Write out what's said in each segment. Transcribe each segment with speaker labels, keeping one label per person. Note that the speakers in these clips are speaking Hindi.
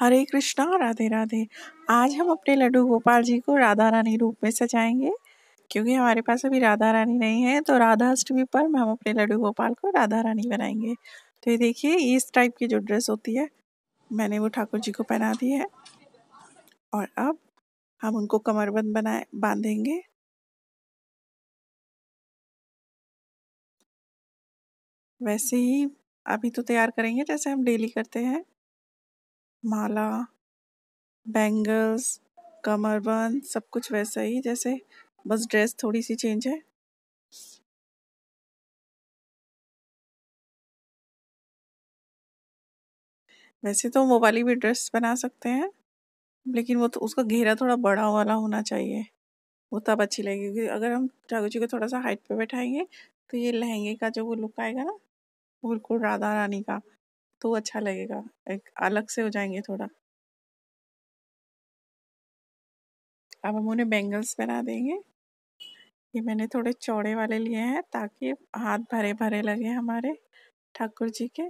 Speaker 1: हरे कृष्णा राधे राधे आज हम अपने लड्डू गोपाल जी को राधा रानी रूप में सजाएंगे क्योंकि हमारे पास अभी राधा रानी नहीं है तो राधा अष्टमी पर हम अपने लड्डू गोपाल को राधा रानी बनाएंगे तो ये देखिए इस टाइप की जो ड्रेस होती है
Speaker 2: मैंने वो ठाकुर जी को पहना दी है और अब हम उनको कमरबंद बनाए बांधेंगे वैसे ही अभी तो तैयार करेंगे जैसे हम डेली करते हैं माला बैंगल्स कमरबंद सब कुछ वैसा ही जैसे बस ड्रेस थोड़ी सी चेंज है वैसे तो वो वाली भी ड्रेस बना सकते हैं लेकिन वो तो उसका घेरा थोड़ा बड़ा वाला होना
Speaker 1: चाहिए वो तब अच्छी लगेगी क्योंकि अगर हम ठाकुर जी को थोड़ा सा हाइट पे बैठाएंगे तो ये लहंगे
Speaker 2: का जो वो लुक आएगा ना बिल्कुल राधा रानी का तो अच्छा लगेगा एक अलग से हो जाएंगे थोड़ा अब हम उन्हें बैंगल्स बना देंगे ये मैंने थोड़े चौड़े वाले लिए हैं ताकि हाथ
Speaker 1: भरे भरे लगे हमारे ठाकुर जी के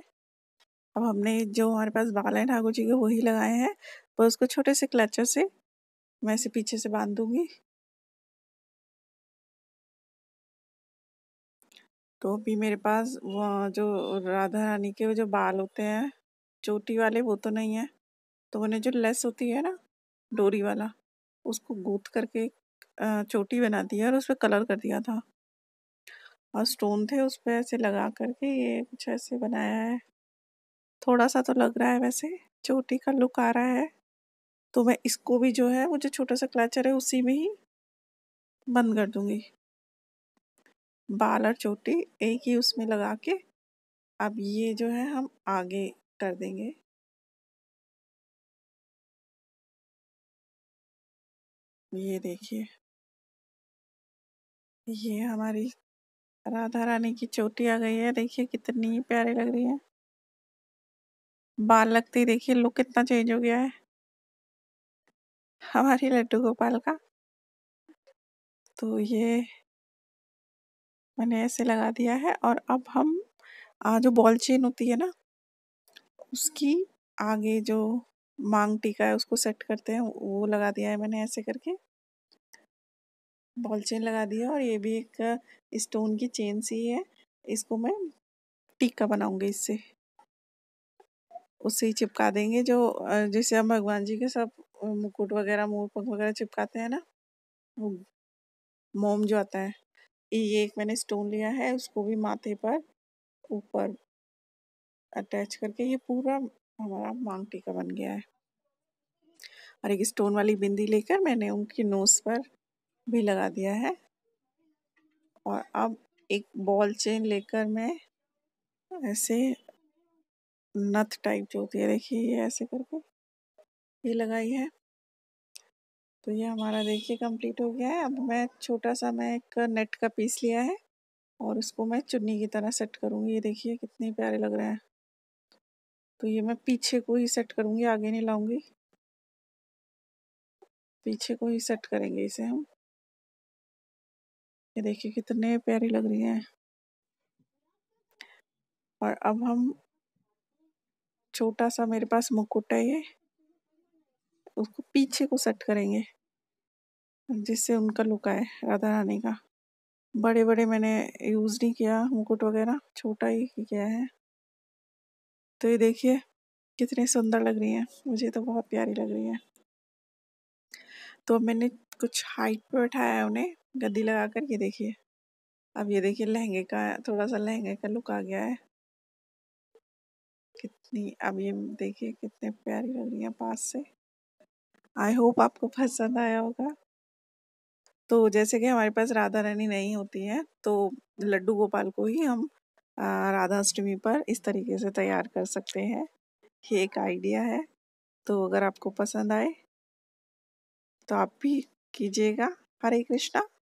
Speaker 1: अब हमने जो हमारे पास
Speaker 2: बाल हैं ठाकुर जी के वही लगाए हैं बस उसको छोटे से क्लचर से मैं इसे पीछे से बांध दूंगी तो भी मेरे पास वो जो राधा रानी के वो जो बाल होते हैं चोटी वाले
Speaker 1: वो तो नहीं है तो उन्हें जो लेस होती है ना डोरी वाला उसको गूथ करके चोटी बना दी और उस पर कलर कर दिया था और स्टोन थे उस पर ऐसे लगा करके ये कुछ ऐसे बनाया है थोड़ा सा तो लग रहा है वैसे चोटी का लुक आ रहा है तो मैं इसको भी जो है वो जो छोटा सा क्लचर है उसी
Speaker 2: में ही बंद कर दूँगी बाल और चोटी एक ही उसमें लगा के अब ये जो है हम आगे कर देंगे ये देखिए ये हमारी राधा रानी की चोटी आ गई है देखिए कितनी प्यारी लग रही है बाल लगती देखिए लुक कितना चेंज हो गया है हमारी लड्डू गोपाल का तो ये मैंने ऐसे लगा दिया है और अब हम जो बॉल चेन होती है ना उसकी
Speaker 1: आगे जो मांग टीका है उसको सेट करते हैं वो लगा दिया है मैंने ऐसे करके बॉल चेन लगा दिया और ये भी एक स्टोन की चेन सी है इसको मैं टीका बनाऊंगी इससे उससे ही चिपका देंगे जो जैसे हम भगवान जी के सब मुकुट वगैरह मोर पंख वगैरह चिपकाते हैं ना वो मोम जो आता है ये एक मैंने स्टोन लिया है उसको भी माथे पर ऊपर अटैच करके ये पूरा हमारा मांग टीका बन गया है और एक स्टोन वाली बिंदी लेकर मैंने उनकी नोज़ पर भी लगा दिया है और अब एक बॉल चेन लेकर मैं ऐसे नथ टाइप जो होती है देखिए ये ऐसे करके ये लगाई है तो ये हमारा देखिए कंप्लीट हो गया है अब मैं छोटा सा मैं एक नेट का पीस लिया है और उसको मैं चुन्नी
Speaker 2: की तरह सेट करूँगी ये देखिए कितने प्यारे लग रहे हैं तो ये मैं पीछे को ही सेट करूँगी आगे नहीं लाऊंगी पीछे को ही सेट करेंगे इसे हम ये देखिए कितने प्यारी लग रही हैं और अब हम छोटा सा मेरे
Speaker 1: पास मुकुट है ये उसको पीछे को सेट करेंगे जिससे उनका लुक आए राधा रानी का बड़े बड़े मैंने यूज़ नहीं किया मुकुट वगैरह छोटा ही किया है तो ये देखिए कितनी सुंदर लग रही है मुझे तो बहुत प्यारी लग रही है तो मैंने कुछ हाइट पर बैठाया है उन्हें गद्दी लगा कर ये देखिए अब ये देखिए लहंगे का थोड़ा सा लहंगे का लुक आ गया है कितनी अब ये देखिए कितने प्यारी लग रही है पास से आई होप आपको पसंद आया होगा तो जैसे कि हमारे पास राधा रानी नहीं होती है तो लड्डू गोपाल को ही हम राधाष्टमी पर इस तरीके से तैयार कर सकते हैं ये एक आइडिया
Speaker 2: है तो अगर आपको पसंद आए तो आप भी कीजिएगा हरे कृष्णा